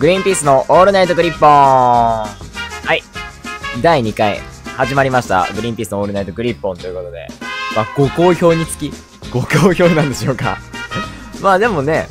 グリーンピースのオールナイトグリッポーンはい。第2回、始まりました。グリーンピースのオールナイトグリッポンということで。まあ、ご好評につき、ご好評なんでしょうか まあでもね、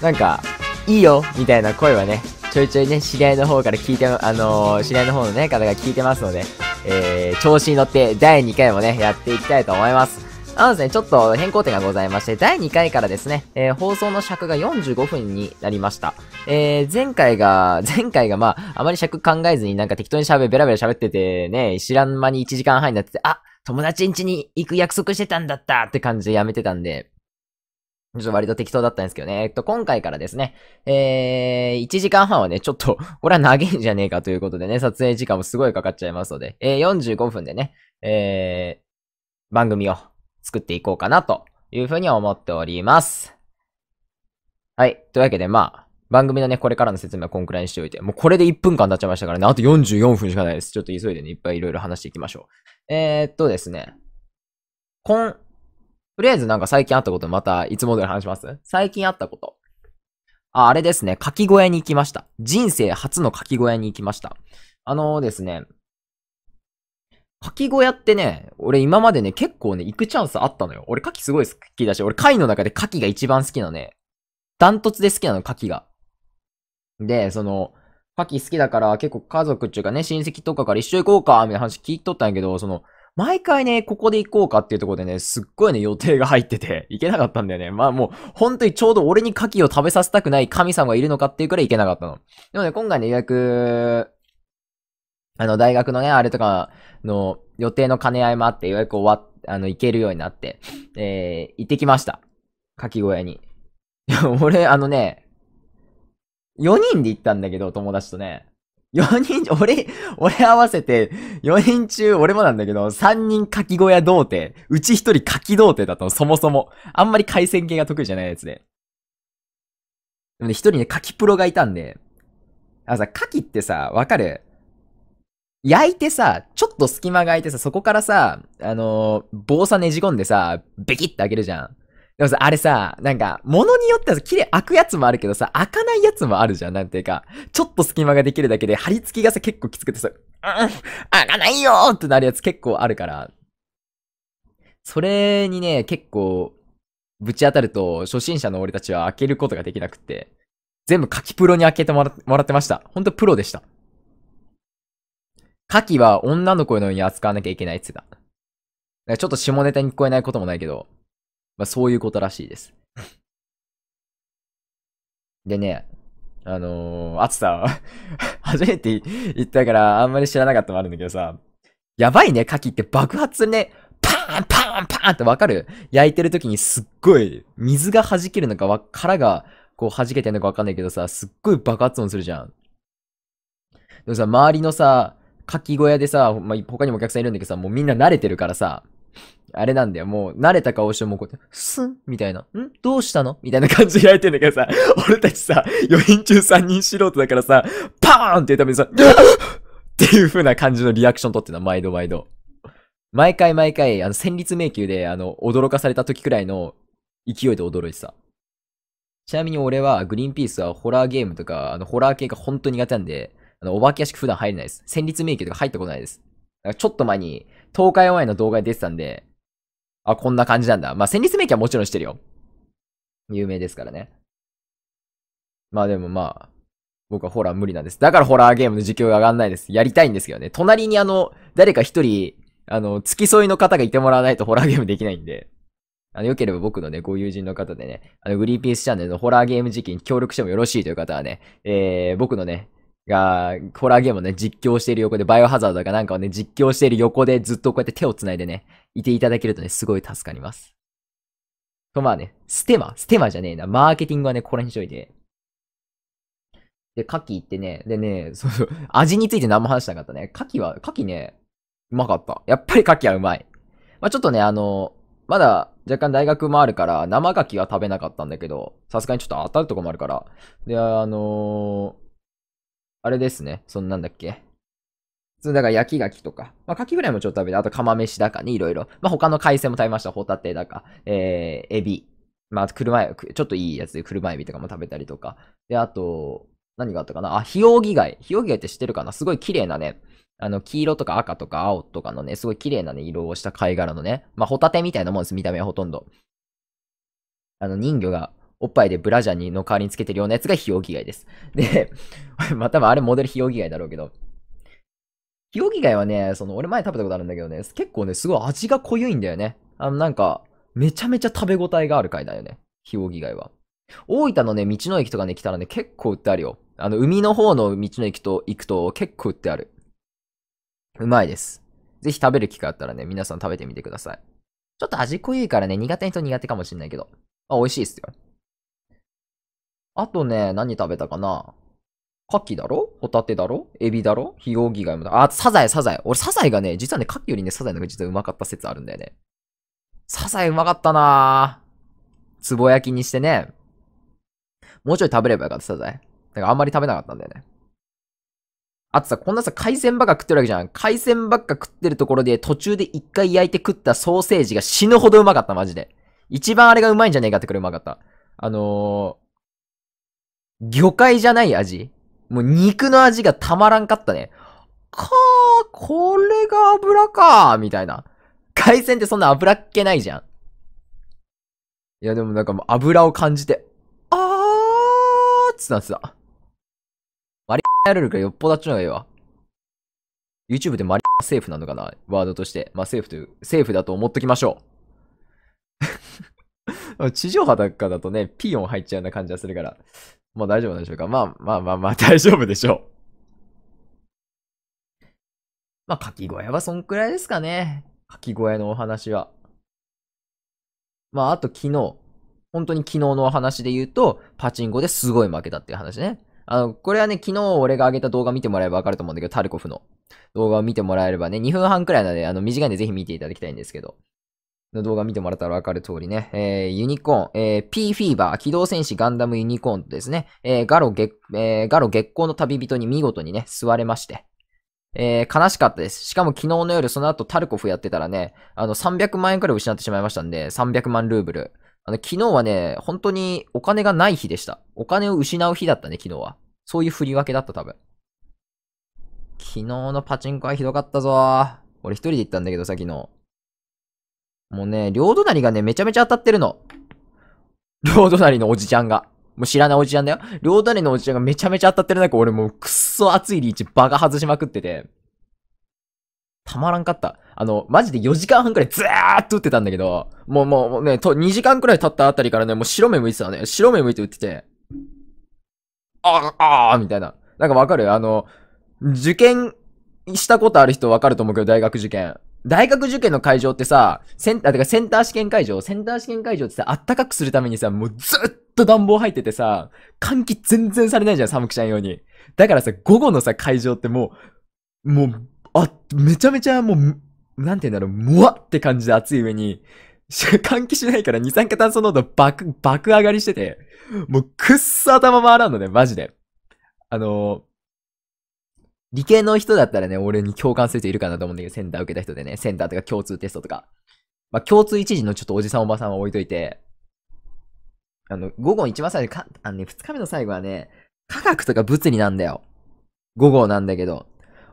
なんか、いいよ、みたいな声はね、ちょいちょいね、知り合いの方から聞いて、あのー、知り合いの方のね、方が聞いてますので、えー、調子に乗って第2回もね、やっていきたいと思います。あのですね、ちょっと変更点がございまして、第2回からですね、えー、放送の尺が45分になりました。えー、前回が、前回がまあ、あまり尺考えずになんか適当に喋、ベラベラ喋っててね、知らん間に1時間半になってて、あ、友達ん家に行く約束してたんだったって感じでやめてたんで、ちょっと割と適当だったんですけどね。えっと、今回からですね、えー、1時間半はね、ちょっと、これは長いんじゃねえかということでね、撮影時間もすごいかかっちゃいますので、えー、45分でね、えー、番組を作っていこうかなというふうに思っております。はい。というわけで、まあ、番組のね、これからの説明はこんくらいにしておいて、もうこれで1分間経っちゃいましたからね、あと44分しかないです。ちょっと急いでね、いっぱいいろいろ話していきましょう。えー、っとですね。こん、とりあえずなんか最近あったことまたいつも通り話します最近あったこと。あ、あれですね。柿小屋に行きました。人生初の柿小屋に行きました。あのー、ですね。柿小屋ってね、俺今までね、結構ね、行くチャンスあったのよ。俺柿すごい好きだし、俺貝の中で柿が一番好きなね。ダントツで好きなの、柿が。で、その、柿好きだから結構家族っていうかね、親戚とかから一緒行こうか、みたいな話聞いとったんやけど、その、毎回ね、ここで行こうかっていうところでね、すっごいね、予定が入ってて、行けなかったんだよね。まあもう、本当にちょうど俺に柿を食べさせたくない神様がいるのかっていうくらい行けなかったの。でもね、今回ね、予約あの、大学のね、あれとかの予定の兼ね合いもあって、ようやく終わっ、あの、行けるようになって、えー、行ってきました。かき小屋に。いや、俺、あのね、4人で行ったんだけど、友達とね。4人、俺、俺合わせて、4人中、俺もなんだけど、3人かき小屋童貞。うち1人かき童貞だったの、そもそも。あんまり回線系が得意じゃないやつで。でもね、1人ね、かきプロがいたんで、あのさ、かきってさ、わかる焼いてさ、ちょっと隙間が空いてさ、そこからさ、あのー、棒さねじ込んでさ、ベキって開けるじゃん。でもさ、あれさ、なんか、物によっては綺麗開くやつもあるけどさ、開かないやつもあるじゃん、なんていうか。ちょっと隙間ができるだけで、貼り付きがさ、結構きつくてさ、うん、開かないよーってなるやつ結構あるから。それにね、結構、ぶち当たると、初心者の俺たちは開けることができなくて、全部書きプロに開けてもらってました。ほんとプロでした。カキは女の子のように扱わなきゃいけないって言ってた。ちょっと下ネタに聞こえないこともないけど、まあそういうことらしいです。でね、あのー、暑さ、初めて言ったからあんまり知らなかったのもあるんだけどさ、やばいね、カキって爆発するね。パーンパーンパーンってわかる焼いてる時にすっごい水が弾けるのかわ、殻がこう弾けてんのかわかんないけどさ、すっごい爆発音するじゃん。でもさ、周りのさ、かき小屋でさ、まあ、他にもお客さんいるんだけどさ、もうみんな慣れてるからさ、あれなんだよ、もう慣れた顔してもうこうやって、すんみたいな、んどうしたのみたいな感じでやられてんだけどさ、俺たちさ、4人中3人素人だからさ、パーンって言うためにさ、っていう風な感じのリアクション取ってた、毎度毎度。毎回毎回、あの、戦慄迷宮で、あの、驚かされた時くらいの勢いで驚いてた。ちなみに俺は、グリーンピースはホラーゲームとか、あの、ホラー系が本当苦手なんで、あの、お化け屋敷普段入れないです。戦慄迷宮とか入ったことないです。だからちょっと前に、東海オンエアの動画で出てたんで、あ、こんな感じなんだ。まあ、戦慄迷宮はもちろんしてるよ。有名ですからね。まあでもまあ、僕はホラー無理なんです。だからホラーゲームの時給が上がんないです。やりたいんですけどね。隣にあの、誰か一人、あの、付き添いの方がいてもらわないとホラーゲームできないんで。あの、良ければ僕のね、ご友人の方でね、あの、グリーピースチャンネルのホラーゲーム時期に協力してもよろしいという方はね、えー、僕のね、が、ホラーゲームをね、実況している横で、バイオハザードかなんかをね、実況している横でずっとこうやって手を繋いでね、いていただけるとね、すごい助かります。と、まあね、ステマ、ステマじゃねえな。マーケティングはね、これにしといて。で、牡蠣ってね、でね、そうそう、味について何も話しなかったね。牡蠣は、牡蠣ね、うまかった。やっぱり牡蠣はうまい。まあ、ちょっとね、あの、まだ若干大学もあるから、生牡蠣は食べなかったんだけど、さすがにちょっと当たるとこもあるから。で、あのーあれですね。そんなんだっけ。普通だから焼き牡蠣とか、まあ、牡蠣フライもちょっと食べて、あと釜飯だかにいろいろ、まあ、他の海鮮も食べました。ホタテだか、えー、エビ、まあ、車エちょっといいやつで車エビとかも食べたりとか、で、あと、何があったかなあ、ヒオウギ貝。ヒオウギ貝って知ってるかなすごい綺麗なね、あの、黄色とか赤とか青とかのね、すごい綺麗なね、色をした貝殻のね、まあ、ホタテみたいなもんです、見た目はほとんど。あの、人魚がおっぱいでブラジャーにの代わりにつけてるようなやつが費用着替えです。で、まあ、多分あれモデル費用着替えだろうけど。費用着替えはね、その、俺前食べたことあるんだけどね、結構ね、すごい味が濃ゆいんだよね。あの、なんか、めちゃめちゃ食べ応えがある回だよね。費用着替えは。大分のね、道の駅とかね、来たらね、結構売ってあるよ。あの、海の方の道の駅と行くと結構売ってある。うまいです。ぜひ食べる機会あったらね、皆さん食べてみてください。ちょっと味濃いからね、苦手な人苦手かもしんないけど。あ、美味しいっすよ。あとね、何食べたかな牡蠣だろホタテだろエビだろヒヨウギガイもだ。あ、サザエ、サザエ。俺、サザエがね、実はね、牡蠣よりね、サザエの方が実はうまかった説あるんだよね。サザエうまかったなぁ。つぼ焼きにしてね。もうちょい食べればよかった、サザエ。だからあんまり食べなかったんだよね。あとさ、こんなさ、海鮮ばっか食ってるわけじゃん。海鮮ばっか食ってるところで、途中で一回焼いて食ったソーセージが死ぬほどうまかった、マジで。一番あれがうまいんじゃねえかってくれうまかった。あのー、魚介じゃない味もう肉の味がたまらんかったね。かー、これが油かー、みたいな。海鮮ってそんな油っ気ないじゃん。いや、でもなんかもう油を感じて、あーっつなってた。マリやれるからよっぽどあっちの方がいいわ。YouTube でマリセーフなのかなワードとして。まあセーフという、セーフだと思っときましょう。地上波だかだとね、ピー音入っちゃうような感じがするから。もう大丈夫でしょうか。まあまあまあまあ、大丈夫でしょう。まあ、かき小屋はそんくらいですかね。かき小屋のお話は。まあ、あと昨日。本当に昨日のお話で言うと、パチンコですごい負けたっていう話ね。あの、これはね、昨日俺が上げた動画見てもらえばわかると思うんだけど、タルコフの動画を見てもらえればね、2分半くらいなので、あの、短いんでぜひ見ていただきたいんですけど、の動画見てもらったらわかる通りね、えー、ユニコーン、えー、P フィーバー、機動戦士ガンダムユニコーンとですね、えー、ガロ月、えー、ガロ月光の旅人に見事にね、座れまして、えー、悲しかったです。しかも昨日の夜、その後タルコフやってたらね、あの、300万円くらい失ってしまいましたんで、300万ルーブル。あの、昨日はね、本当にお金がない日でした。お金を失う日だったね、昨日は。そういう振り分けだった、多分。昨日のパチンコはひどかったぞ。俺一人で行ったんだけどさ、昨日。もうね、両隣がね、めちゃめちゃ当たってるの。両隣のおじちゃんが。もう知らないおじちゃんだよ。両隣のおじちゃんがめちゃめちゃ当たってる中、俺もうくっそ熱いリーチバカ外しまくってて。たまらんかった。あの、マジで4時間半くらいずーっと打ってたんだけど、もうもうね、と2時間くらい経ったあたりからね、もう白目向いてたね。白目向いて打ってて。あー、あーみたいな。なんかわかるあの、受験したことある人わかると思うけど、大学受験。大学受験の会場ってさ、センター、てかセンター試験会場、センター試験会場ってさ、あったかくするためにさ、もうずっと暖房入っててさ、換気全然されないじゃん、寒くちゃんように。だからさ、午後のさ、会場ってもう、もう、あ、めちゃめちゃもう、なんて言うんだろう、もわって感じで暑い上に、換気しないから二酸化炭素濃度爆、爆上がりしてて、もうくっそ頭回らんのね、マジで。あの理系の人だったらね、俺に共感する人いるかなと思うんだけど、センター受けた人でね、センターとか共通テストとか。まあ、共通一時のちょっとおじさんおばさんは置いといて、あの、午後一番最後か、あのね、二日目の最後はね、科学とか物理なんだよ。午後なんだけど。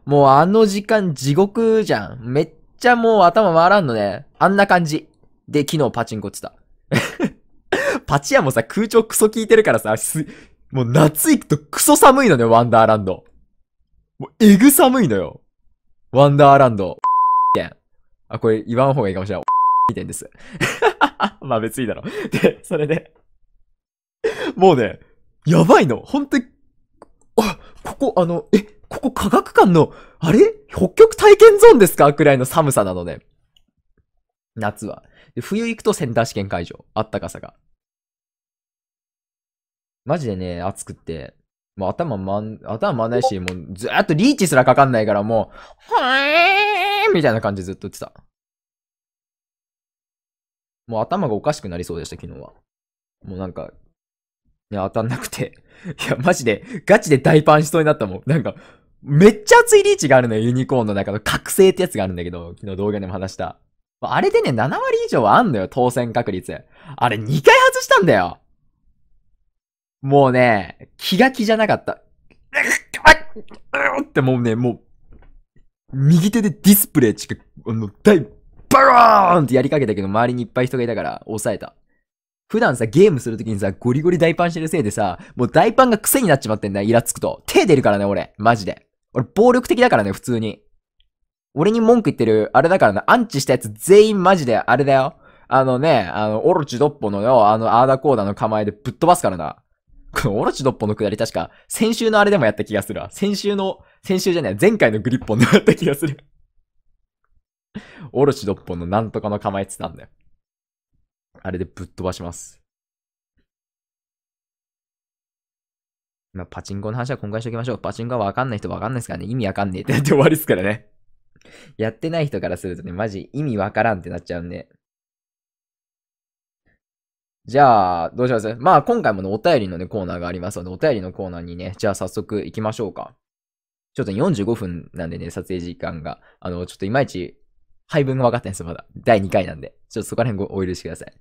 もうあの時間地獄じゃん。めっちゃもう頭回らんのね。あんな感じ。で、昨日パチンコってた。パチ屋もさ、空調クソ効いてるからさ、す、もう夏行くとクソ寒いのね、ワンダーランド。もう、えぐ寒いのよ。ワンダーランド。点。あ、これ言わん方がいいかもしれな い。点です。まあ別にいいだろ。で、それで。もうね、やばいの。本当に、あ、ここ、あの、え、ここ科学館の、あれ北極体験ゾーンですかくらいの寒さなのね。夏は。冬行くとセンター試験会場。あったかさが。マジでね、暑くって。もう頭まん、頭まんないし、もうずーっとリーチすらかかんないから、もう、はえーみたいな感じずっと言ってた。もう頭がおかしくなりそうでした、昨日は。もうなんか、いや、当たんなくて。いや、マジで、ガチで大パンしそうになったもん。なんか、めっちゃ熱いリーチがあるのよ、ユニコーンの中の覚醒ってやつがあるんだけど、昨日動画でも話した。あれでね、7割以上はあんのよ、当選確率。あれ2回外したんだよ。もうね、気が気じゃなかった。ってもうね、もう、右手でディスプレイ近く、あの、大バローンってやりかけたけど、周りにいっぱい人がいたから、抑えた。普段さ、ゲームするときにさ、ゴリゴリ大パンしてるせいでさ、もう大パンが癖になっちまってんだよ、イラつくと。手出るからね、俺。マジで。俺、暴力的だからね、普通に。俺に文句言ってる、あれだからな、アンチしたやつ全員マジで、あれだよ。あのね、あの、オロチドッポのよ、あの、アーダコーダの構えでぶっ飛ばすからな。こ のオロチドッポのくだり確か、先週のあれでもやった気がするわ。先週の、先週じゃない、前回のグリッポンでもやった気がする。オロチドッポンのなんとかの構えてたんだよ。あれでぶっ飛ばします。まあ、パチンコの話は今回しておきましょう。パチンコはわかんない人わかんないですからね。意味わかんねえってなって終わりですからね。やってない人からするとね、マジ意味わからんってなっちゃうんで。じゃあ、どうしますまあ、今回もね、お便りのね、コーナーがありますので、お便りのコーナーにね、じゃあ早速行きましょうか。ちょっと45分なんでね、撮影時間が。あの、ちょっといまいち配分が分かってないんですよ、まだ。第2回なんで。ちょっとそこら辺ごお許しください。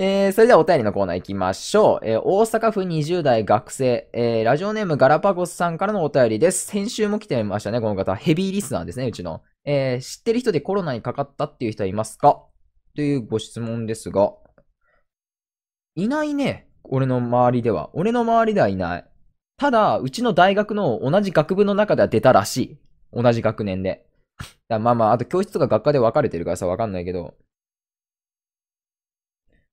えー、それではお便りのコーナー行きましょう。えー、大阪府20代学生、えー、ラジオネームガラパゴスさんからのお便りです。先週も来てましたね、この方。ヘビーリスナーですね、うちの。えー、知ってる人でコロナにかかったっていう人はいますかというご質問ですが、いないね。俺の周りでは。俺の周りではいない。ただ、うちの大学の同じ学部の中では出たらしい。同じ学年で。だまあまあ、あと教室とか学科で分かれてるからさ、分かんないけど。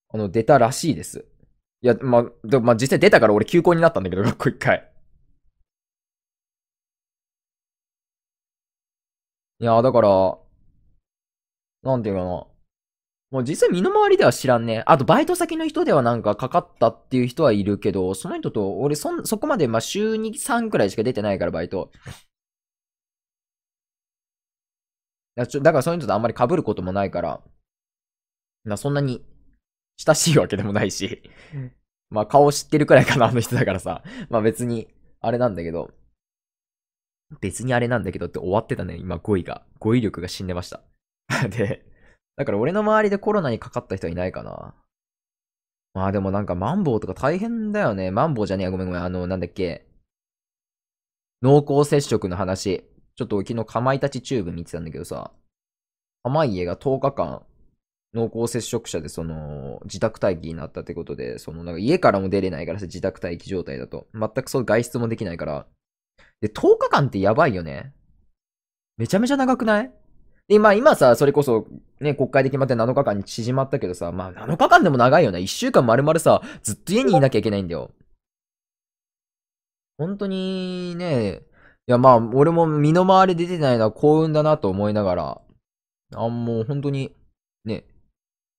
あの、出たらしいです。いや、まあ、でまあ、実際出たから俺休校になったんだけど、学校一回。いや、だから、なんていうかな。もう実際身の回りでは知らんね。あと、バイト先の人ではなんかかかったっていう人はいるけど、その人と、俺そ、そこまで、まあ、週2、3くらいしか出てないから、バイト。だからそういうのとあんまり被ることもないから、ま、そんなに親しいわけでもないし、まあ顔知ってるくらいかな、あの人だからさ。まあ別に、あれなんだけど。別にあれなんだけどって終わってたね、今語彙が。語彙力が死んでました。で、だから俺の周りでコロナにかかった人はいないかな。まあでもなんかマンボウとか大変だよね。マンボウじゃねえや、ごめんごめん。あの、なんだっけ。濃厚接触の話。ちょっと昨日かまいたちチューブ見てたんだけどさ、濱家が10日間、濃厚接触者でその、自宅待機になったってことで、その、なんか家からも出れないからさ、自宅待機状態だと。全くそう、外出もできないから。で、10日間ってやばいよね。めちゃめちゃ長くないで、まあ今さ、それこそ、ね、国会で決まって7日間に縮まったけどさ、まあ7日間でも長いよね。1週間丸々さ、ずっと家にいなきゃいけないんだよ。本当にね、いやまあ俺も身の回り出てないのは幸運だなと思いながら、あ、もう本当に、ね、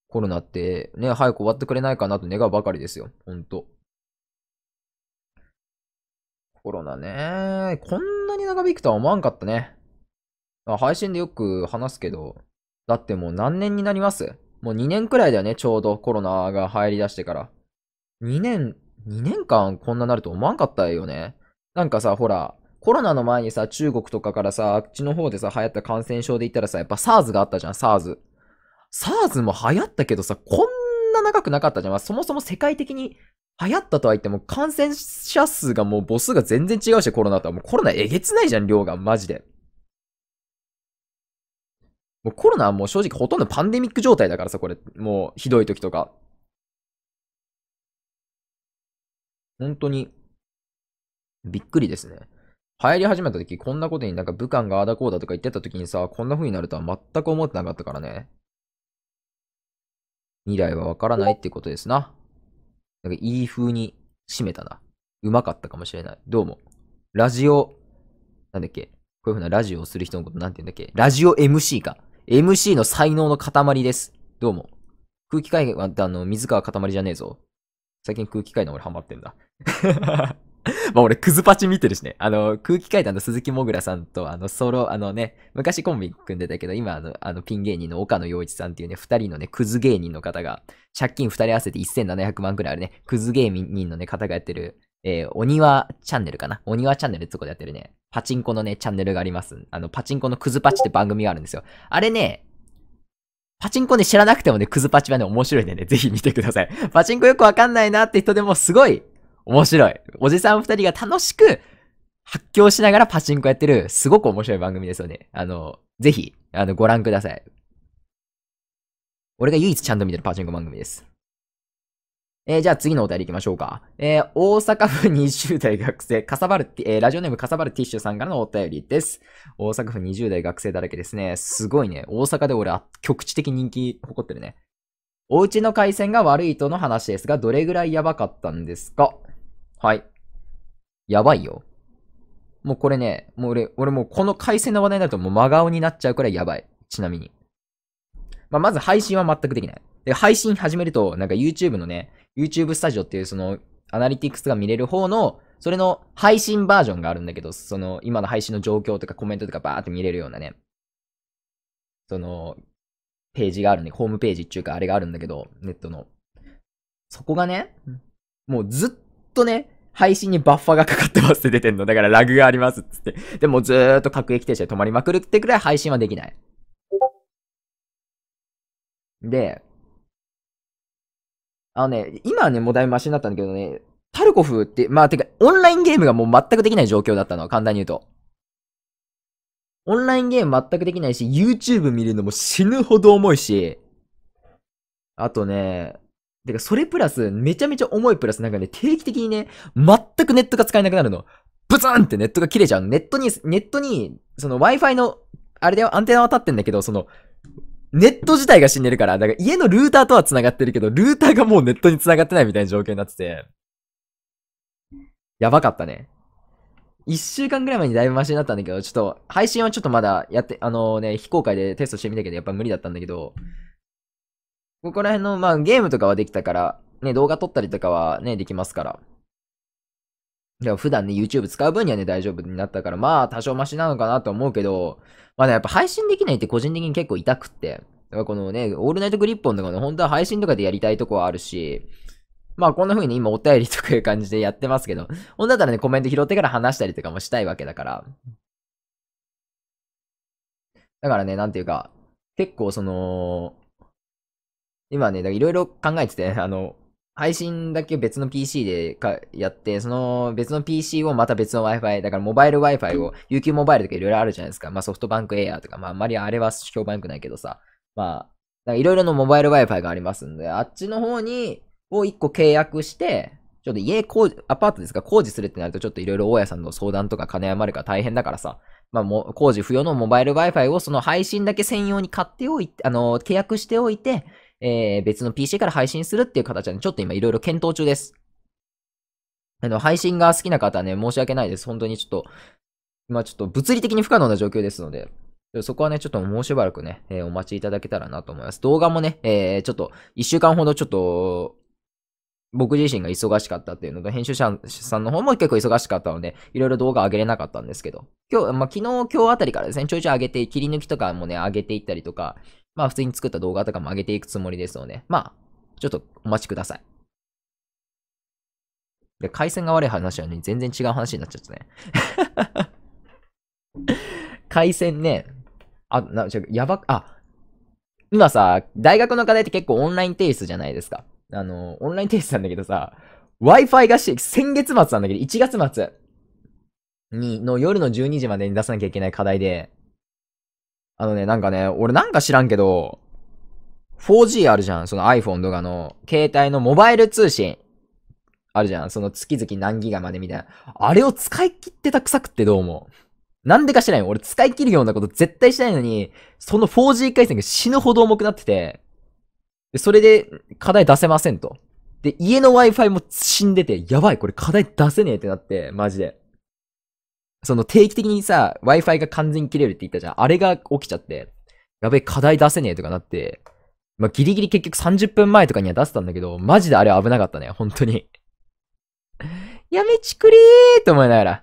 コロナってね、早く終わってくれないかなと願うばかりですよ。本当。コロナね、こんなに長引くとは思わんかったね。配信でよく話すけど、だってもう何年になりますもう2年くらいだよね、ちょうどコロナが入り出してから。2年、2年間こんななると思わんかったよね。なんかさ、ほら、コロナの前にさ、中国とかからさ、あっちの方でさ、流行った感染症で言ったらさ、やっぱ SARS があったじゃん、SARS。SARS も流行ったけどさ、こんな長くなかったじゃん。まあ、そもそも世界的に流行ったとは言っても、感染者数がもう母数が全然違うし、コロナとは。もうコロナえげつないじゃん、量が、マジで。もうコロナはもう正直ほとんどパンデミック状態だからさ、これ。もうひどい時とか。本当に、びっくりですね。流行り始めた時、こんなことになんか武漢があだこうだとか言ってた時にさ、こんな風になるとは全く思ってなかったからね。未来はわからないってことですな。なんかいい風に締めたな。うまかったかもしれない。どうも。ラジオ、なんだっけこういう風なラジオをする人のことなんて言うんだっけラジオ MC か。MC の才能の塊です。どうも。空気階段あの、水川かたまりじゃねえぞ。最近空気階段俺ハマってんだ。まあ俺、クズパチ見てるしね。あの、空気階段の鈴木もぐらさんと、あの、ソロ、あのね、昔コンビ組んでたけど、今あの、あの、ピン芸人の岡野陽一さんっていうね、二人のね、クズ芸人の方が、借金二人合わせて1700万くらいあるね、クズ芸人のね、方がやってる、えー、お庭チャンネルかなお庭チャンネルってとこでやってるね、パチンコのね、チャンネルがあります。あの、パチンコのクズパチって番組があるんですよ。あれね、パチンコね、知らなくてもね、クズパチはね、面白いんでね、ぜひ見てください。パチンコよくわかんないなって人でもすごい面白い。おじさん二人が楽しく発狂しながらパチンコやってる、すごく面白い番組ですよね。あの、ぜひ、あの、ご覧ください。俺が唯一ちゃんと見てるパチンコ番組です。えー、じゃあ次のお便り行きましょうか。えー、大阪府20代学生、かさばるティ、えー、ラジオネームかさばるティッシュさんからのお便りです。大阪府20代学生だらけですね。すごいね。大阪で俺、局地的人気誇ってるね。お家の回線が悪いとの話ですが、どれぐらいやばかったんですかはい。やばいよ。もうこれね、もう俺、俺もうこの回線の話題になるともう真顔になっちゃうくらいやばい。ちなみに。まあ、まず配信は全くできない。で、配信始めると、なんか YouTube のね、YouTube スタジオっていうその、アナリティクスが見れる方の、それの配信バージョンがあるんだけど、その、今の配信の状況とかコメントとかバーって見れるようなね、その、ページがあるね、ホームページっていうかあれがあるんだけど、ネットの。そこがね、もうずっとね、配信にバッファがかかってますって出てんの。だからラグがありますっつって。でもずーっと各駅停車で止まりまくるってくらい配信はできない。で、あのね、今はね、もうだいぶマシになったんだけどね、タルコフって、まあ、てか、オンラインゲームがもう全くできない状況だったの、簡単に言うと。オンラインゲーム全くできないし、YouTube 見るのも死ぬほど重いし、あとね、てか、それプラス、めちゃめちゃ重いプラス、なんかね、定期的にね、全くネットが使えなくなるの。ブツンってネットが切れちゃう。ネットに、ネットに、その Wi-Fi の、あれでアンテナは立ってんだけど、その、ネット自体が死んでるから、だから家のルーターとは繋がってるけど、ルーターがもうネットに繋がってないみたいな状況になってて、やばかったね。一週間ぐらい前にだいぶマシになったんだけど、ちょっと、配信はちょっとまだやって、あのね、非公開でテストしてみたけど、やっぱ無理だったんだけど、ここら辺の、まあゲームとかはできたから、ね、動画撮ったりとかはね、できますから。でも普段ね、YouTube 使う分にはね、大丈夫になったから、まあ、多少マシなのかなと思うけど、まあね、やっぱ配信できないって個人的に結構痛くって。だからこのね、オールナイトグリッポンとかね、本当は配信とかでやりたいとこはあるし、まあこんな風に今お便りとかいう感じでやってますけど、ほんだったらね、コメント拾ってから話したりとかもしたいわけだから。だからね、なんていうか、結構その、今ね、いろいろ考えてて、あの、配信だけ別の PC でかやって、その別の PC をまた別の Wi-Fi、だからモバイル Wi-Fi を、UQ モバイルとかいろいろあるじゃないですか。まあソフトバンクエアとか、まああんまりあれは評判良くないけどさ。まあ、いろいろのモバイル Wi-Fi がありますんで、あっちの方に、を一個契約して、ちょっと家工事、アパートですか、工事するってなるとちょっといろいろ大家さんの相談とか金余るから大変だからさ。まあも、工事不要のモバイル Wi-Fi をその配信だけ専用に買っておいて、あの、契約しておいて、えー、別の PC から配信するっていう形で、ちょっと今いろいろ検討中です。あの、配信が好きな方はね、申し訳ないです。本当にちょっと、今ちょっと物理的に不可能な状況ですので、そこはね、ちょっともうしばらくね、えー、お待ちいただけたらなと思います。動画もね、えー、ちょっと1週間ほどちょっと、僕自身が忙しかったっていうのと、編集者さんの方も結構忙しかったので、いろいろ動画上げれなかったんですけど、今日、まあ、昨日、今日あたりからですね、ちょいちょい上げて、切り抜きとかもね、上げていったりとか、まあ普通に作った動画とかも上げていくつもりですので、まあ、ちょっとお待ちください。で、回線が悪い話なのに全然違う話になっちゃったね。回線ね、あ、な、ちょ、やば、あ、今さ、大学の課題って結構オンライン提出じゃないですか。あの、オンライン提出なんだけどさ、Wi-Fi がし、先月末なんだけど、1月末に、の夜の12時までに出さなきゃいけない課題で、あのね、なんかね、俺なんか知らんけど、4G あるじゃん。その iPhone とかの、携帯のモバイル通信。あるじゃん。その月々何ギガまでみたいな。あれを使い切ってた臭くってどう思うなんでか知らんよ。俺使い切るようなこと絶対しないのに、その 4G 回線が死ぬほど重くなってて、でそれで課題出せませんと。で、家の Wi-Fi も死んでて、やばい、これ課題出せねえってなって、マジで。その定期的にさ、Wi-Fi が完全に切れるって言ったじゃん。あれが起きちゃって、やべえ、課題出せねえとかなって、まあ、ギリギリ結局30分前とかには出せたんだけど、マジであれ危なかったね、本当に やめちくりーと思いながら。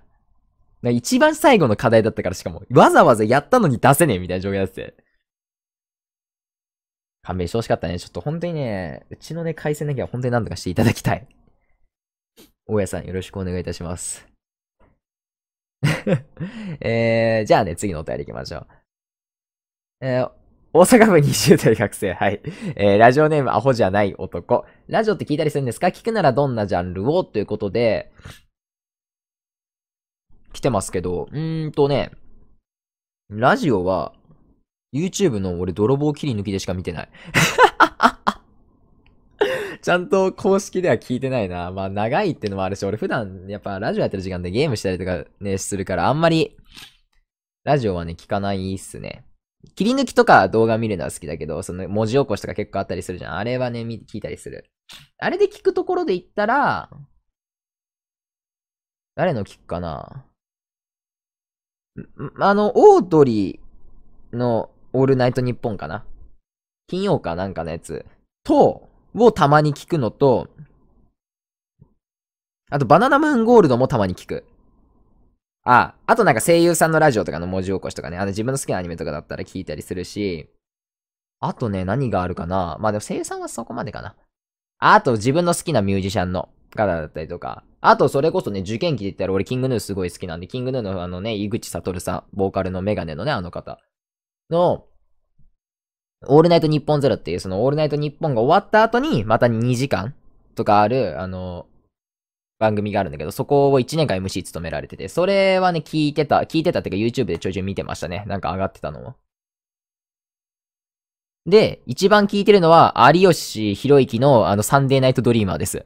な一番最後の課題だったからしかも、わざわざやったのに出せねえみたいな状況だって。勘弁してほしかったね。ちょっと本当にね、うちのね、回線だけは本当に何とかしていただきたい。大家さんよろしくお願いいたします。えー、じゃあね、次のお便り行きましょう。えー、大阪府20代学生。はい。えー、ラジオネームアホじゃない男。ラジオって聞いたりするんですか聞くならどんなジャンルをということで、来てますけど、うーんとね、ラジオは、YouTube の俺泥棒切り抜きでしか見てない。ちゃんと公式では聞いてないな。まあ、長いってのもあるし、俺普段、やっぱラジオやってる時間でゲームしたりとかね、するから、あんまり、ラジオはね、聞かないっすね。切り抜きとか動画見るのは好きだけど、その文字起こしとか結構あったりするじゃん。あれはね、聞いたりする。あれで聞くところで言ったら、誰の聞くかなあの、オードリーのオールナイトニッポンかな金曜かなんかのやつと、をたまに聞くのと、あとバナナムーンゴールドもたまに聞く。あ、あとなんか声優さんのラジオとかの文字起こしとかね、あの自分の好きなアニメとかだったら聞いたりするし、あとね、何があるかなまあでも生産はそこまでかな。あと自分の好きなミュージシャンの方だったりとか、あとそれこそね、受験期で言ったら俺キングヌーすごい好きなんで、キングヌーのあのね、井口悟さん、ボーカルのメガネのね、あの方の、オールナイト日本ゼロっていう、そのオールナイト日本が終わった後に、また2時間とかある、あの、番組があるんだけど、そこを1年間 MC 務められてて、それはね、聞いてた、聞いてたっていうか YouTube でちょいちょい見てましたね。なんか上がってたのを。で、一番聞いてるのは、有吉弘行のあの、サンデーナイトドリーマーです。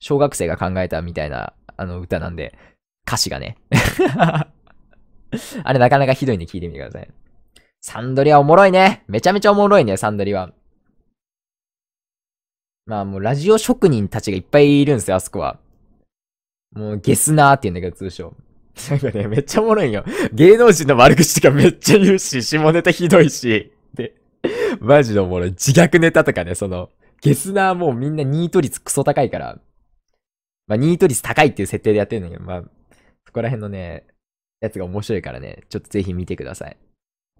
小学生が考えたみたいな、あの、歌なんで、歌詞がね。あれなかなかひどいんで聞いてみてください。サンドリはおもろいね。めちゃめちゃおもろいね、サンドリは。まあもうラジオ職人たちがいっぱいいるんですよ、あそこは。もうゲスナーって言うんだけど、通称。なんかね、めっちゃおもろいんよ。芸能人の悪口とかめっちゃ言うし、下ネタひどいし。で、マジでおもろい。自虐ネタとかね、その、ゲスナーもうみんなニート率クソ高いから。まあ、ニート率高いっていう設定でやってるんだけど、まあ、そこら辺のね、やつが面白いからね、ちょっとぜひ見てください。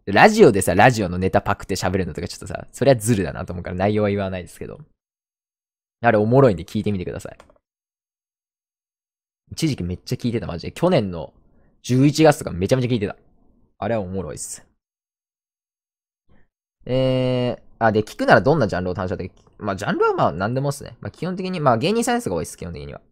ラジオでさ、ラジオのネタパクって喋るのとかちょっとさ、そりゃズルだなと思うから内容は言わないですけど。あれおもろいんで聞いてみてください。一時期めっちゃ聞いてた、マジで。去年の11月とかめちゃめちゃ聞いてた。あれはおもろいっす。えー、あ、で、聞くならどんなジャンルを楽しんだまあ、ジャンルはまあ、何でもっすね。まあ、基本的に、まあ、芸人さんですが多いっす、基本的には。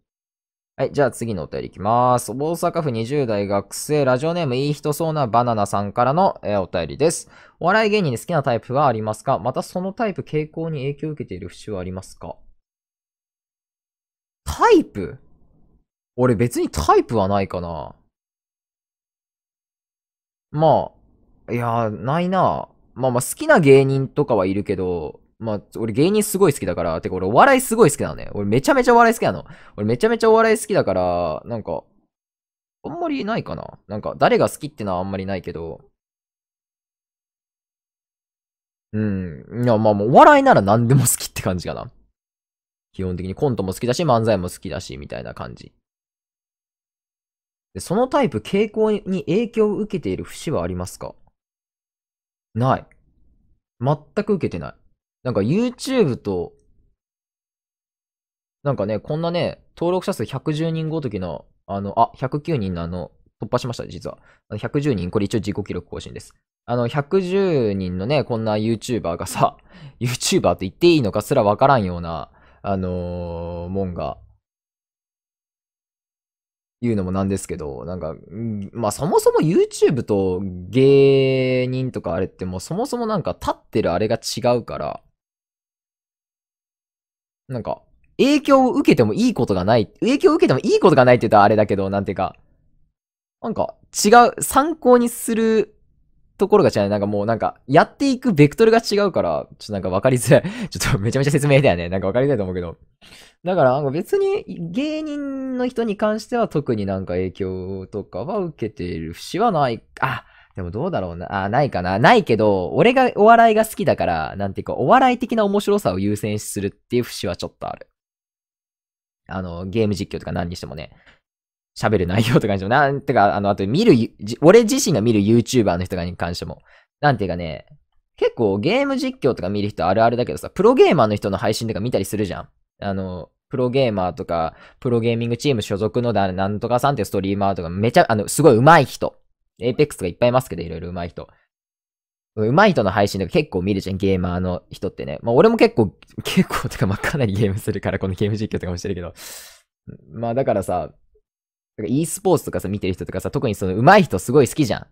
はい、じゃあ次のお便りいきます。大阪府20代学生、ラジオネームいい人そうなバナナさんからの、えー、お便りです。お笑い芸人に好きなタイプはありますかまたそのタイプ傾向に影響を受けている節はありますかタイプ俺別にタイプはないかな。まあ、いや、ないな。まあまあ好きな芸人とかはいるけど、まあ、俺芸人すごい好きだから、てか俺お笑いすごい好きなのね。俺めちゃめちゃお笑い好きなの。俺めちゃめちゃお笑い好きだから、なんか、あんまりないかな。なんか、誰が好きってのはあんまりないけど。うん。いや、まあもうお笑いなら何でも好きって感じかな。基本的にコントも好きだし、漫才も好きだし、みたいな感じ。でそのタイプ、傾向に影響を受けている節はありますかない。全く受けてない。なんか YouTube と、なんかね、こんなね、登録者数110人ごときの、あの、あ、109人のあの、突破しました、実は。110人、これ一応自己記録更新です。あの、110人のね、こんな YouTuber がさ、YouTuber と言っていいのかすらわからんような、あのー、もんが、言うのもなんですけど、なんか、まあそもそも YouTube と芸人とかあれってもうそもそもなんか立ってるあれが違うから、なんか、影響を受けてもいいことがない、影響を受けてもいいことがないって言ったらあれだけど、なんていうか、なんか違う、参考にするところが違う。なんかもうなんか、やっていくベクトルが違うから、ちょっとなんか分かりづらい。ちょっとめちゃめちゃ説明だよね。なんか分かりづらいと思うけど。だからなんか別に芸人の人に関しては特になんか影響とかは受けている節はない。あ、でもどうだろうな。あ、ないかな。ないけど、俺がお笑いが好きだから、なんていうか、お笑い的な面白さを優先するっていう節はちょっとある。あの、ゲーム実況とか何にしてもね。喋る内容とかにしても、なんてか、あの、あと見る、俺自身が見る YouTuber の人に関しても、なんていうかね、結構ゲーム実況とか見る人あるあるだけどさ、プロゲーマーの人の配信とか見たりするじゃん。あの、プロゲーマーとか、プロゲーミングチーム所属のだ、なんとかさんってストリーマーとか、めちゃ、あの、すごい上手い人エイペックスがいっぱいいますけど、いろいろ上手い人。上手い人の配信とか結構見るじゃん、ゲーマーの人ってね。まあ俺も結構、結構てかまあかなりゲームするから、このゲーム実況とかもしてるけど。まあだからさ、e スポーツとかさ、見てる人とかさ、特にその上手い人すごい好きじゃん。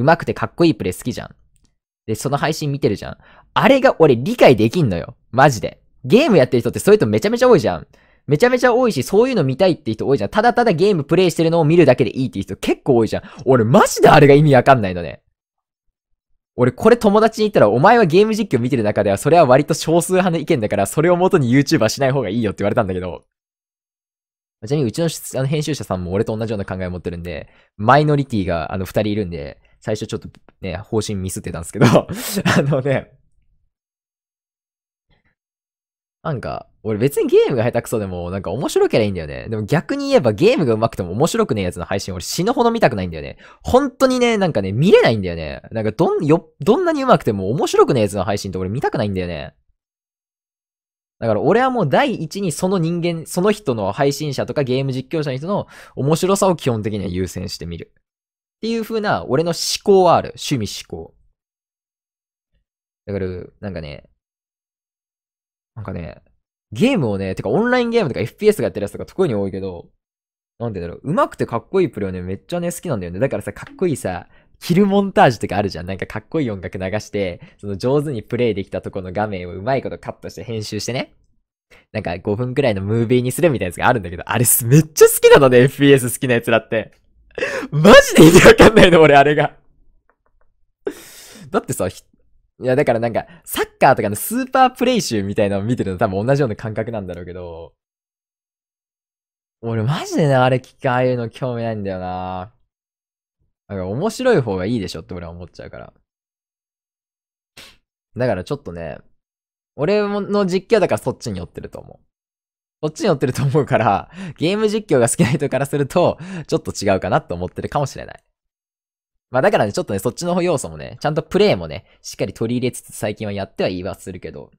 上手くてかっこいいプレイ好きじゃん。で、その配信見てるじゃん。あれが俺理解できんのよ。マジで。ゲームやってる人ってそういう人めちゃめちゃ多いじゃん。めちゃめちゃ多いし、そういうの見たいって人多いじゃん。ただただゲームプレイしてるのを見るだけでいいっていう人結構多いじゃん。俺マジであれが意味わかんないのね。俺これ友達に言ったら、お前はゲーム実況見てる中では、それは割と少数派の意見だから、それを元に YouTuber しない方がいいよって言われたんだけど。ちなみにうちのあの編集者さんも俺と同じような考えを持ってるんで、マイノリティがあの二人いるんで、最初ちょっとね、方針ミスってたんですけど、あのね、なんか、俺別にゲームが下手くそでも、なんか面白ければいいんだよね。でも逆に言えばゲームが上手くても面白くねえやつの配信俺死ぬほど見たくないんだよね。本当にね、なんかね、見れないんだよね。なんかどん、よ、どんなに上手くても面白くねえやつの配信って俺見たくないんだよね。だから俺はもう第一にその人間、その人の配信者とかゲーム実況者の人の面白さを基本的には優先してみる。っていう風な俺の思考はある。趣味思考。だから、なんかね、なんかね、ゲームをね、てかオンラインゲームとか FPS がやってるやつとか特に多いけど、なんて言うんだろう、上手くてかっこいいプレイをね、めっちゃね、好きなんだよね。だからさ、かっこいいさ、キルモンタージュとかあるじゃん。なんかかっこいい音楽流して、その上手にプレイできたとこの画面をうまいことカットして編集してね。なんか5分くらいのムービーにするみたいなやつがあるんだけど、あれめっちゃ好きなのね、FPS 好きなやつらって。マジで意味わかんないの、俺、あれがだってさ、いや、だからなんか、サッカーとかのスーパープレイ集みたいなのを見てるの多分同じような感覚なんだろうけど、俺マジでね、あれ聞かああいうの興味ないんだよななんか面白い方がいいでしょって俺は思っちゃうから。だからちょっとね、俺の実況だからそっちに寄ってると思う。こっちに寄ってると思うから、ゲーム実況が好きな人からすると、ちょっと違うかなと思ってるかもしれない。まあだからね、ちょっとね、そっちの要素もね、ちゃんとプレイもね、しっかり取り入れつつ最近はやってはいはするけど。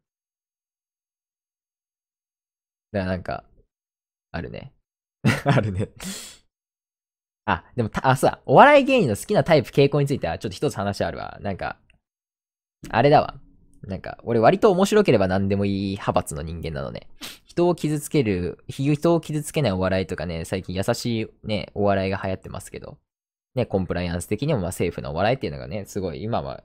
だからなんか、あるね。あるねあ、でもた、あ、そうだ。お笑い芸人の好きなタイプ傾向については、ちょっと一つ話あるわ。なんか、あれだわ。なんか、俺割と面白ければ何でもいい派閥の人間なのね。人を傷つける、人を傷つけないお笑いとかね、最近優しいね、お笑いが流行ってますけど。ね、コンプライアンス的にもまあ政府のお笑いっていうのがね、すごい今は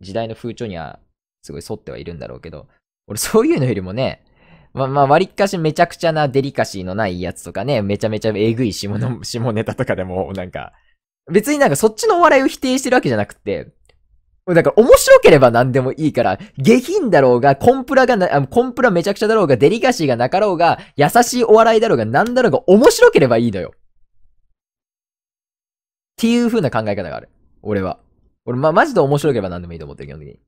時代の風潮にはすごい沿ってはいるんだろうけど、俺そういうのよりもね、ままあ割かしめちゃくちゃなデリカシーのないやつとかね、めちゃめちゃえぐい下の、下ネタとかでもなんか、別になんかそっちのお笑いを否定してるわけじゃなくて、だから面白ければ何でもいいから、下品だろうが、コンプラがな、コンプラめちゃくちゃだろうが、デリカシーがなかろうが、優しいお笑いだろうが、何だろうが面白ければいいのよ。っていう風な考え方がある。俺は。俺、まあ、マジで面白ければ何でもいいと思ってる、基本的に。っ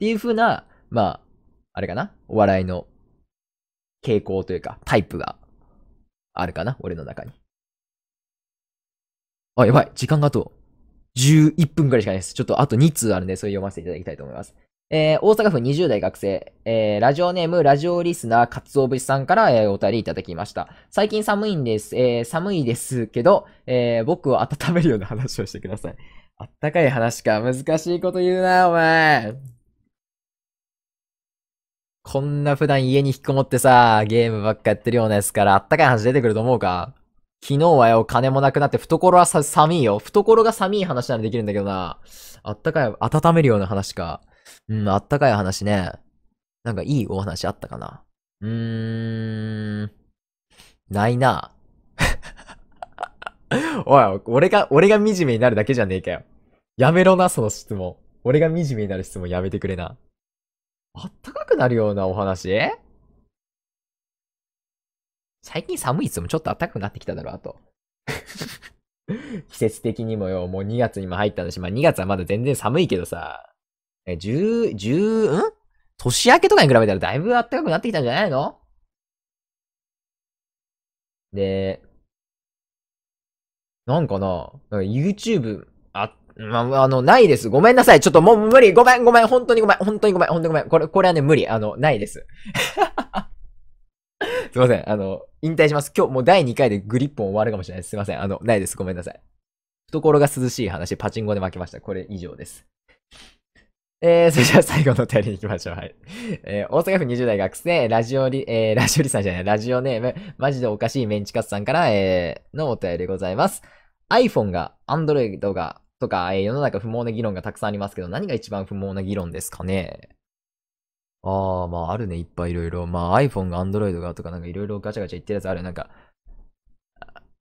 ていう風な、まあ、あれかなお笑いの傾向というか、タイプがあるかな俺の中に。あ、やばい。時間があと11分くらいしかないです。ちょっとあと2通あるんで、それ読ませていただきたいと思います。えー、大阪府20代学生、えー、ラジオネーム、ラジオリスナー、ツオブ節さんから、えー、お便りいただきました。最近寒いんです、えー、寒いですけど、えー、僕を温めるような話をしてください。あったかい話か、難しいこと言うな、お前。こんな普段家に引きこもってさ、ゲームばっかやってるようなやつから、あったかい話出てくると思うか昨日はよ、金もなくなって、懐はさ、寒いよ。懐が寒い話ならできるんだけどな。あったかい、温めるような話か。うん、あったかい話ね。なんかいいお話あったかな。うーん。ないな。おい、俺が、俺が惨めになるだけじゃねえかよ。やめろな、その質問。俺が惨めになる質問やめてくれな。あったかくなるようなお話最近寒いっつもちょっとあったかくなってきただろ、あと。季節的にもよ、もう2月にも入ったんだし、まあ2月はまだ全然寒いけどさ、え、10、10、ん年明けとかに比べたらだいぶ暖かくなってきたんじゃないので、なんかな、YouTube、あ、ま、あの、ないです。ごめんなさい。ちょっともう無理。ごめん、ごめん。本当にごめん。本当にごめん。本当にごめん。これ、これはね、無理。あの、ないです。すいません。あの、引退します。今日もう第2回でグリップン終わるかもしれないです。すいません。あの、ないです。ごめんなさい。懐が涼しい話、パチンコで負けました。これ以上です。えー、それじゃあ最後のお便りに行きましょう。はい。えー、大阪府20代学生、ラジオリ、えー、ラジオリさんじゃない、ラジオネーム、マジでおかしいメンチカツさんから、えー、のお便りでございます。iPhone が、Android が、とか、えー、世の中不毛な議論がたくさんありますけど、何が一番不毛な議論ですかねああ、まああるね、いっぱいいろいろ。まあ iPhone が Android がとかなんかいろいろガチャガチャ言ってるやつある。なんか、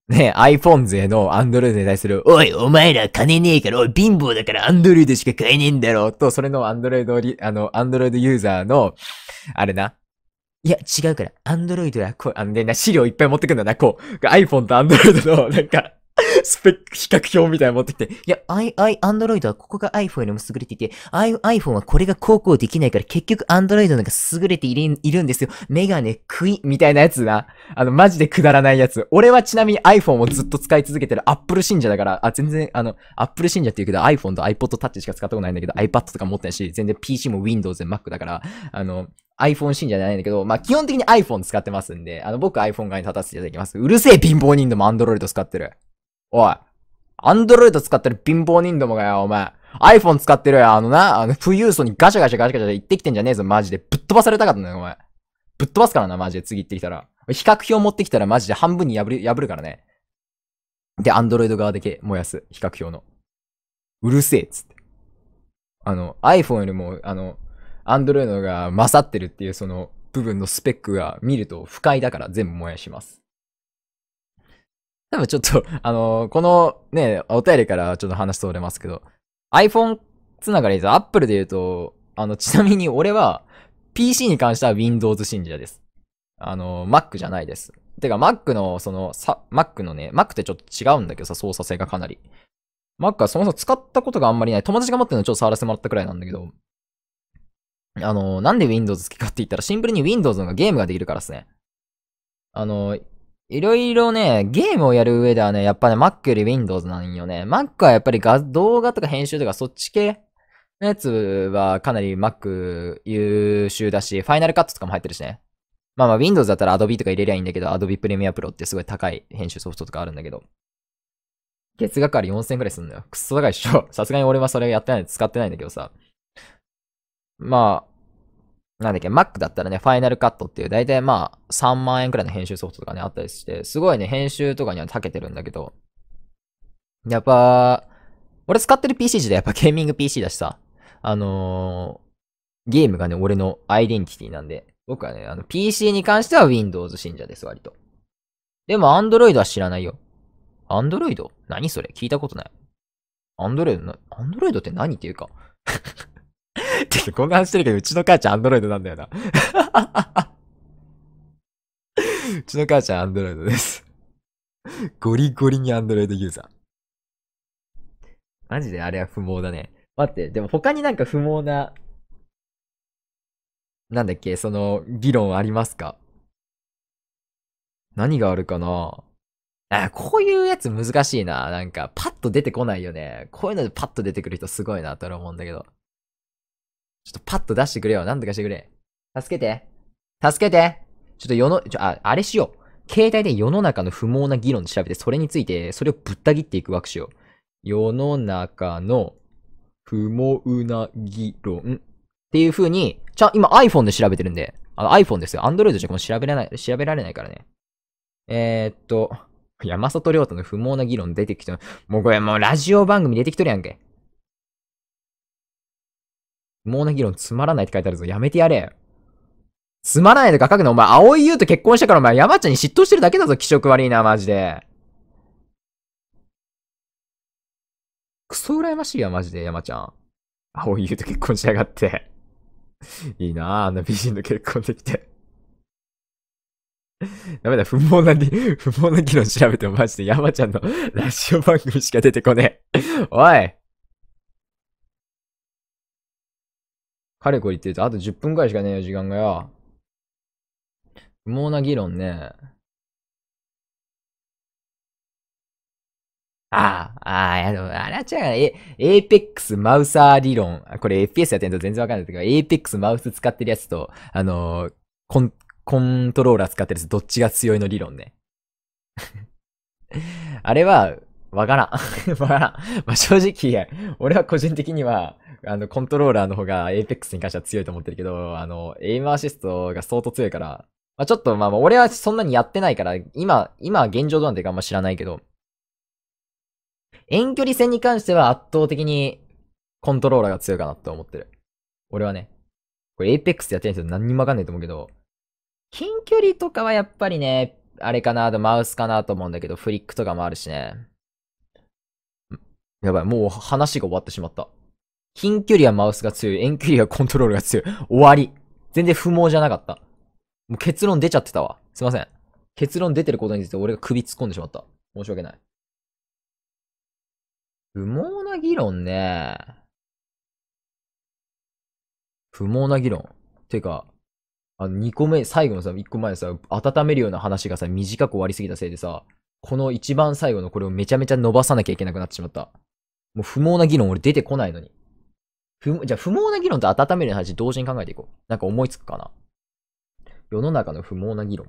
ね、iPhone 勢の Android に対する、おい、お前ら金ねえから、おい、貧乏だから Android しか買えねえんだろ、と、それの Android、あの、Android ユーザーの、あれな。いや、違うから、Android は、こう、あのね、資料いっぱい持ってくんだな、こう。iPhone と Android の、なんかスペック比較表みたいなの持ってきて、いや、I、I、Android はここが iPhone よりも優れていて、I、iPhone はこれが高校できないから結局 Android なんか優れているいるんですよ。メガネ、クイ、みたいなやつな。あの、マジでくだらないやつ。俺はちなみに iPhone をずっと使い続けてる Apple 信者だから、あ、全然、あの、Apple 信者って言うけど iPhone と iPod Touch しか使ったことないんだけど、iPad とか持ってないし、全然 PC も Windows で Mac だから、あの、iPhone 信者じゃないんだけど、まあ、基本的に iPhone 使ってますんで、あの、僕 iPhone 側に立たせていただきます。うるせえ貧乏人でも Android 使ってる。おい。アンドロイド使ってる貧乏人どもがよ、お前。iPhone 使ってるよ、あのな、あの、富裕層にガシャガシャガシャガシャ言ってきてんじゃねえぞ、マジで。ぶっ飛ばされたかったんだよ、お前。ぶっ飛ばすからな、マジで、次行ってきたら。比較表持ってきたらマジで半分に破る、破るからね。で、アンドロイド側だけ燃やす、比較表の。うるせえ、つって。あの、iPhone よりも、あの、アンドロイドが勝ってるっていう、その、部分のスペックが見ると不快だから全部燃やします。多分ちょっと、あのー、このね、お便りからちょっと話通れますけど、iPhone つながりで、Apple で言うと、あの、ちなみに俺は、PC に関しては Windows 信者です。あのー、Mac じゃないです。てか、Mac の、その、さ、Mac のね、Mac ってちょっと違うんだけどさ、操作性がかなり。Mac はそもそも使ったことがあんまりない。友達が持ってるのちょっと触らせてもらったくらいなんだけど、あのー、なんで Windows 好きかって言ったら、シンプルに Windows のがゲームができるからですね。あのー、いろいろね、ゲームをやる上ではね、やっぱね、Mac より Windows なんよね。Mac はやっぱり画動画とか編集とかそっち系のやつはかなり Mac 優秀だし、Final Cut とかも入ってるしね。まあまあ Windows だったら Adobe とか入れりゃいいんだけど、Adobe Premiere Pro ってすごい高い編集ソフトとかあるんだけど。月額あり4000くらいすんだよ。くっそ高いっしょ。さすがに俺はそれやってない使ってないんだけどさ。まあ、なんだっけ、Mac だったらね、ファイナルカットっていう、だいたいまあ、3万円くらいの編集ソフトとかね、あったりして、すごいね、編集とかには長けてるんだけど、やっぱ、俺使ってる PC 時代やっぱゲーミング PC だしさ、あのー、ゲームがね、俺のアイデンティティなんで、僕はね、あの、PC に関しては Windows 信者です、割と。でも、Android は知らないよ。Android? 何それ聞いたことない。Android な、Android って何っていうかてか、こんな話してるけど、うちの母ちゃんアンドロイドなんだよな。うちの母ちゃんアンドロイドです。ゴリゴリにアンドロイドユーザー。マジであれは不毛だね。待って、でも他になんか不毛な、なんだっけ、その、議論ありますか何があるかなあ、こういうやつ難しいな。なんか、パッと出てこないよね。こういうのでパッと出てくる人すごいなと俺思うんだけど。ちょっとパッと出してくれよ。なんとかしてくれ。助けて。助けて。ちょっと世の、ちょ、あ、あれしよう。携帯で世の中の不毛な議論で調べて、それについて、それをぶった切っていく枠しよう。世の中の不毛な議論っていう風に、ちゃ、今 iPhone で調べてるんで、あの iPhone ですよ。Android じゃこの調べられない、調べられないからね。えー、っと、山里亮太の不毛な議論出てきた。もうこれもうラジオ番組出てきとるやんけ。無謀な議論つまらないって書いてあるぞ。やめてやれ。つまらないとか書くの、お前、青い優と結婚したからお前、山ちゃんに嫉妬してるだけだぞ、気色悪いな、マジで。クソ羨ましいわ、マジで、山ちゃん。青い優と結婚しやがって。いいなあの美人と結婚できて。ダメだ、不毛な、不毛な議論調べてもマジで山ちゃんのラジオ番組しか出てこねえ。おいかれこれ言ってると、あと10分くらいしかねえよ、時間がよ。不毛な議論ね。ああ、ああ、やでも、あれは違うえ、エーペックスマウサー理論。これ FPS やってんと全然わかんないけど、エーペックスマウス使ってるやつと、あのー、コン、コントローラー使ってるやつ、どっちが強いの理論ね。あれは、わからん。わからん。まあ、正直、俺は個人的には、あの、コントローラーの方が Apex に関しては強いと思ってるけど、あの、エイムアシストが相当強いから、まあ、ちょっとまあ、俺はそんなにやってないから、今、今現状どうなんていうかあんま知らないけど、遠距離戦に関しては圧倒的にコントローラーが強いかなって思ってる。俺はね。これ Apex やってない人何にもわかんないと思うけど、近距離とかはやっぱりね、あれかな、マウスかなと思うんだけど、フリックとかもあるしね。やばい、もう話が終わってしまった。近距離はマウスが強い。遠距離はコントロールが強い。終わり。全然不毛じゃなかった。もう結論出ちゃってたわ。すいません。結論出てることについて俺が首突っ込んでしまった。申し訳ない。不毛な議論ね。不毛な議論。てか、あの、2個目、最後のさ、1個前さ、温めるような話がさ、短く終わりすぎたせいでさ、この一番最後のこれをめちゃめちゃ伸ばさなきゃいけなくなってしまった。もう不毛な議論俺出てこないのに。不、じゃあ不毛な議論と温める話同時に考えていこう。なんか思いつくかな。世の中の不毛な議論。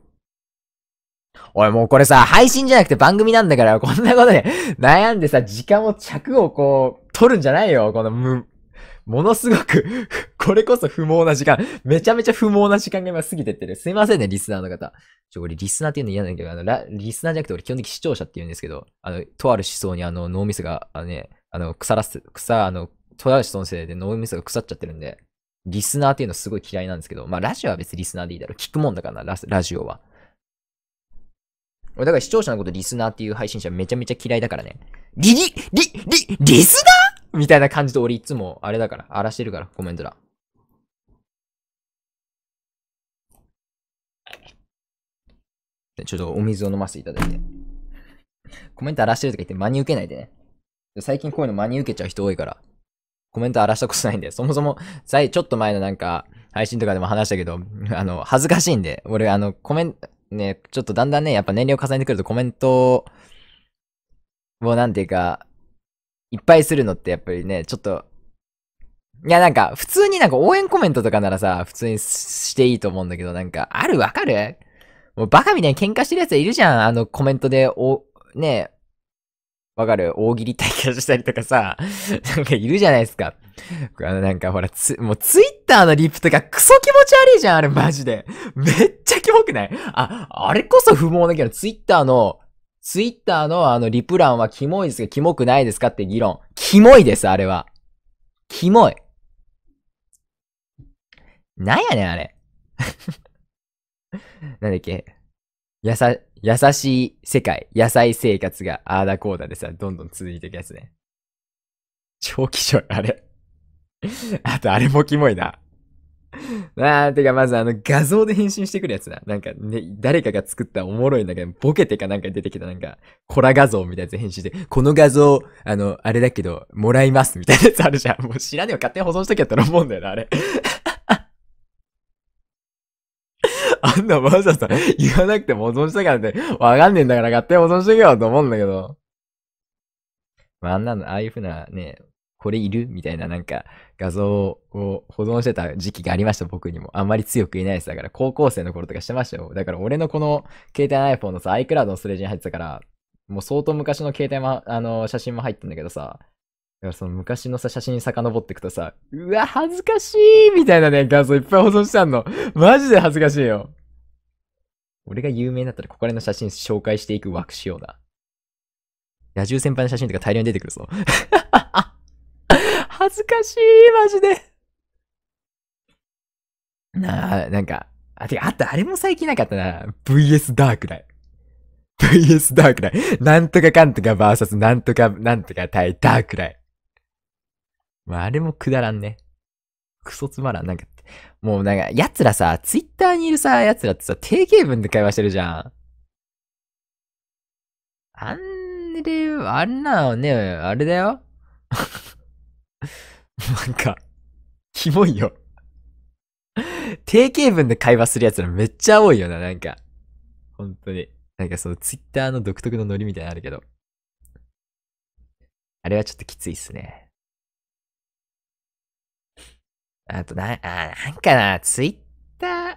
おい、もうこれさ、配信じゃなくて番組なんだから、こんなことで 悩んでさ、時間を着をこう、取るんじゃないよ。このむ、ものすごく これこそ不毛な時間。めちゃめちゃ不毛な時間が今過ぎてってる。すいませんね、リスナーの方。ちょ、俺リスナーっていうの嫌なんだけど、あの、リスナーじゃなくて俺基本的視聴者って言うんですけど、あの、とある思想にあの、脳みそが、あのね、あの、腐らす、草、あの、トラウシのせいで脳みそが腐っちゃってるんで、リスナーっていうのすごい嫌いなんですけど、まあラジオは別にリスナーでいいだろ。聞くもんだからな、ラジオは。俺だから視聴者のことリスナーっていう配信者めちゃめちゃ嫌いだからね。リリ、リ、リ、リスナーみたいな感じで俺いつもあれだから、荒らしてるから、コメント欄。ちょっとお水を飲ませていただいて。コメント荒らしてるとか言って真に受けないでね。最近こういうの真に受けちゃう人多いから。コメント荒らしたことないんで、そもそも、最、ちょっと前のなんか、配信とかでも話したけど、あの、恥ずかしいんで、俺、あの、コメント、ね、ちょっとだんだんね、やっぱ年齢を重ねてくるとコメントを、なんていうか、いっぱいするのってやっぱりね、ちょっと、いやなんか、普通になんか応援コメントとかならさ、普通にしていいと思うんだけど、なんか、あるわかるもうバカみたいに喧嘩してる奴いるじゃん。あのコメントで、お、ね、わかる大喜利対決したりとかさ、なんかいるじゃないですか。あのなんかほら、ツ、もうツイッターのリップとかクソ気持ち悪いじゃん、あれマジで。めっちゃキモくないあ、あれこそ不毛だけど、ツイッターの、ツイッターのあのリプランはキモいですがキモくないですかって議論。キモいです、あれは。キモい。なんやねん、あれ。なんだっけやさ、優しい世界、野菜生活があーだこーだでさ、どんどん続いていくやつね。超貴重あれ あと、あれもキモいなあー、てか、まずあの、画像で返信してくるやつな。なんかね、誰かが作ったおもろいんだけど、ボケてかなんか出てきたなんか、コラ画像みたいなやつ変身して、この画像、あの、あれだけど、もらいますみたいなやつあるじゃん。もう知らねえよ、勝手に保存しときゃったら思うんだよな、あれあんなわざわざ言わなくても保存したからって、わかんねえんだから勝手に保存しとけよと思うんだけど。まあ、あんなの、ああいう風なね、これいるみたいななんか画像を保存してた時期がありました、僕にも。あんまり強く言えないです。だから高校生の頃とかしてましたよ。だから俺のこの携帯 iPhone のさ、iCloud のストレージに入ってたから、もう相当昔の携帯も、あの、写真も入ってんだけどさ、その昔のさ、写真遡っていくとさ、うわ、恥ずかしいみたいなね、画像いっぱい保存してあんの。マジで恥ずかしいよ。俺が有名だったら、ここらの写真紹介していく枠仕様だ。野獣先輩の写真とか大量に出てくるぞ。恥ずかしい、マジで。なあ、なんか、あ、てか、あった、あれも最近なかったな。VS ダークライ。VS ダークライ。なんとかかんとか VS なんとかなんとか対ダークライ。まあ、あれもくだらんね。クソつまらん。なんか、もうなんか、奴らさ、ツイッターにいるさ、奴らってさ、定型文で会話してるじゃん。あんで、あんなのね、あれだよ。なんか、キモいよ。定型文で会話する奴らめっちゃ多いよな、なんか。本当に。なんかそのツイッターの独特のノリみたいなのあるけど。あれはちょっときついっすね。あとな、あ、なんかな、ツイッター。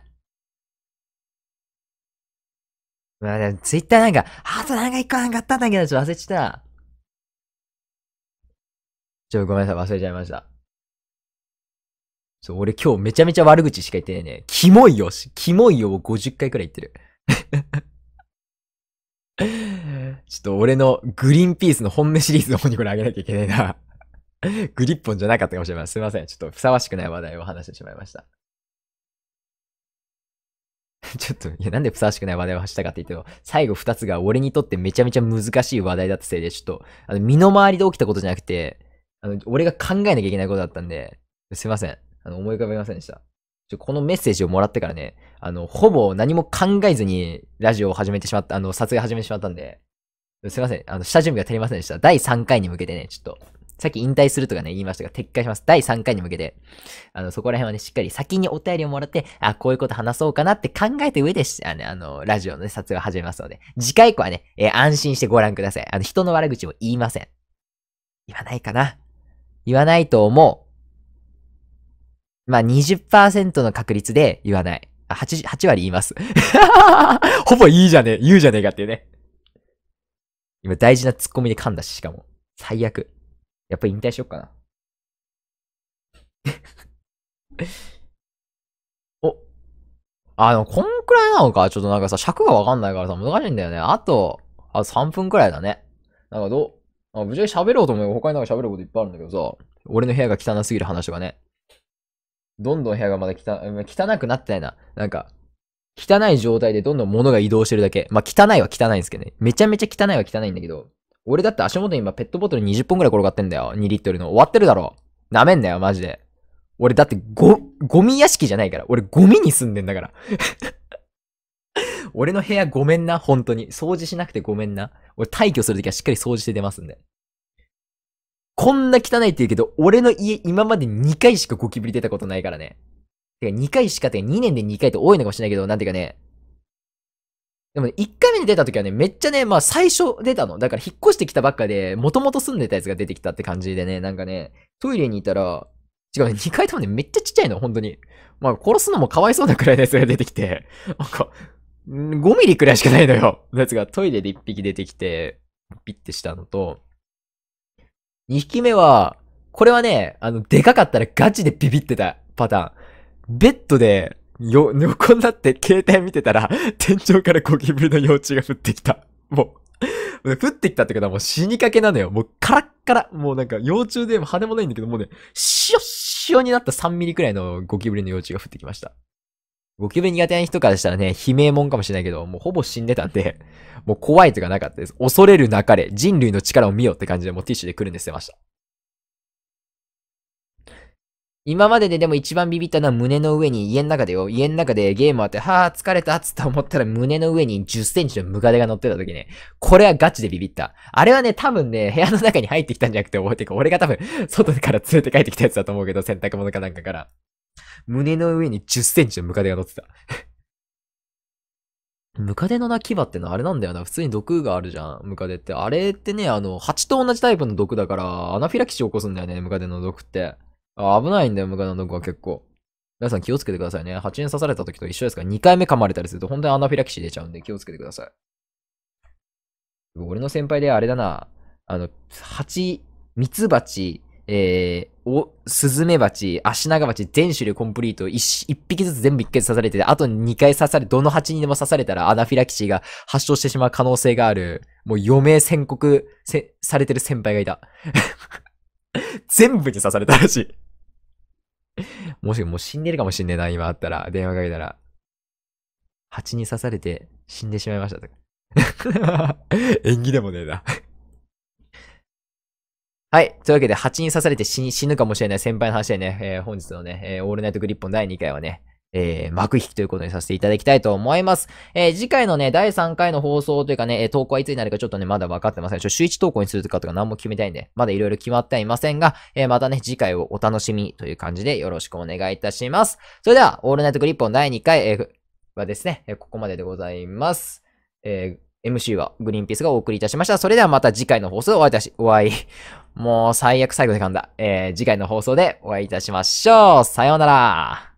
まあでもツイッターなんか、あとなんか一個なんかあったんだけど、ちょっと忘れちゃった。ちょ、ごめんなさい、忘れちゃいました。そう、俺今日めちゃめちゃ悪口しか言ってないね。キモいよし、キモいよを50回くらい言ってる。ちょっと俺のグリーンピースの本音シリーズの方にこれあげなきゃいけないな グリッポンじゃなかったかもしれません。すいません。ちょっとふさわしくない話題を話してしまいました。ちょっと、いや、なんでふさわしくない話題を話したかって言うと、最後二つが俺にとってめちゃめちゃ難しい話題だったせいで、ちょっと、あの、身の回りで起きたことじゃなくて、あの、俺が考えなきゃいけないことだったんで、すいません。あの、思い浮かべませんでした。ちょ、このメッセージをもらってからね、あの、ほぼ何も考えずにラジオを始めてしまった、あの、撮影始めてしまったんで、すいません。あの、下準備が足りませんでした。第3回に向けてね、ちょっと。さっき引退するとかね、言いましたが、撤回します。第3回に向けて、あの、そこら辺はね、しっかり先にお便りをもらって、あ、こういうこと話そうかなって考えて上で、あの、あのラジオのね、撮影を始めますので、次回以降はね、えー、安心してご覧ください。あの、人の悪口も言いません。言わないかな。言わないと思う。まあ、20%の確率で言わない。あ、8、8割言います。ほぼいいじゃねえ、言うじゃねえかっていうね。今大事なツッコミで噛んだし、しかも。最悪。やっぱ引退しよっかな。お。あ、の、こんくらいなのか。ちょっとなんかさ、尺がわかんないからさ、難しいんだよね。あと、あと3分くらいだね。なんかどう、あ無事に喋ろうと思えば他になんか喋ることいっぱいあるんだけどさ、俺の部屋が汚すぎる話とかね。どんどん部屋がまだ汚、汚くなってないな。なんか、汚い状態でどんどん物が移動してるだけ。まあ、汚いは汚いんですけどね。めちゃめちゃ汚いは汚いんだけど、俺だって足元に今ペットボトル20本くらい転がってんだよ。2リットルの。終わってるだろ。なめんなよ、マジで。俺だってご、ゴミ屋敷じゃないから。俺ゴミに住んでんだから。俺の部屋ごめんな、本当に。掃除しなくてごめんな。俺退去するときはしっかり掃除して出ますんで。こんな汚いって言うけど、俺の家今まで2回しかゴキブリ出たことないからね。てか2回しかって2年で2回って多いのかもしれないけど、なんていうかね、でも、ね、1回目に出た時はね、めっちゃね、まあ最初出たの。だから引っ越してきたばっかで、もともと住んでたやつが出てきたって感じでね、なんかね、トイレにいたら、違うね、2回ともね、めっちゃちっちゃいの、本当に。まあ、殺すのもかわいそうなくらいのやつが出てきて、なんか、5ミリくらいしかないのよ。のやつがトイレで1匹出てきて、ピッてしたのと、2匹目は、これはね、あの、でかかったらガチでビビってたパターン。ベッドで、よ、横になって携帯見てたら、天井からゴキブリの幼虫が降ってきた。もう、降ってきたってことはもう死にかけなのよ。もうカラッカラ。もうなんか幼虫でも羽もないんだけど、もうね、し塩になった3ミリくらいのゴキブリの幼虫が降ってきました。ゴキブリ苦手な人からしたらね、悲鳴もんかもしれないけど、もうほぼ死んでたんで、もう怖いとかなかったです。恐れるなかれ、人類の力を見ようって感じでもうティッシュでくるんで捨てました。今までででも一番ビビったのは胸の上に、家の中でよ、家の中でゲームあって、はぁ、疲れたっつって思ったら胸の上に10センチのムカデが乗ってた時ね、これはガチでビビった。あれはね、多分ね、部屋の中に入ってきたんじゃなくて、覚えてか、俺が多分、外から連れて帰ってきたやつだと思うけど、洗濯物かなんかから。胸の上に10センチのムカデが乗ってた。ムカデの鳴き場ってのはあれなんだよな。普通に毒があるじゃん。ムカデって。あれってね、あの、蜂と同じタイプの毒だから、アナフィラキシー起こすんだよね、ムカデの毒って。あ危ないんだよ、無駄の毒は結構。皆さん気をつけてくださいね。蜂に刺された時と一緒ですから、2回目噛まれたりすると本当にアナフィラキシー出ちゃうんで気をつけてください。俺の先輩であれだな、あの、蜂、蜜蜂、えー、お、スズメバチ、アシナガバチ、全種類コンプリート一匹ずつ全部一回刺されてて、あと2回刺され、どの蜂にでも刺されたらアナフィラキシーが発症してしまう可能性がある、もう余命宣告されてる先輩がいた。全部に刺されたらしい。もしもう死んでるかもしんねえな、今あったら。電話かけたら。蜂に刺されて死んでしまいましたとか。縁起でもねえな はい。というわけで、蜂に刺されて死ぬかもしれない先輩の話でね、えー、本日のね、えー、オールナイトグリッポン第2回はね、えー、幕引きということにさせていただきたいと思います。えー、次回のね、第3回の放送というかね、投稿はいつになるかちょっとね、まだ分かってません。ちょ、週1投稿にするとかとか何も決めたいんで、まだいろいろ決まってはいませんが、えー、またね、次回をお楽しみという感じでよろしくお願いいたします。それでは、オールナイトグリップの第2回、えー、はですね、ここまででございます。えー MC はグリーンピースがお送りいたしました。それではまた次回の放送でお会いいたし、お会い、もう最悪最後で噛んだ。えー、次回の放送でお会いいたしましょう。さようなら。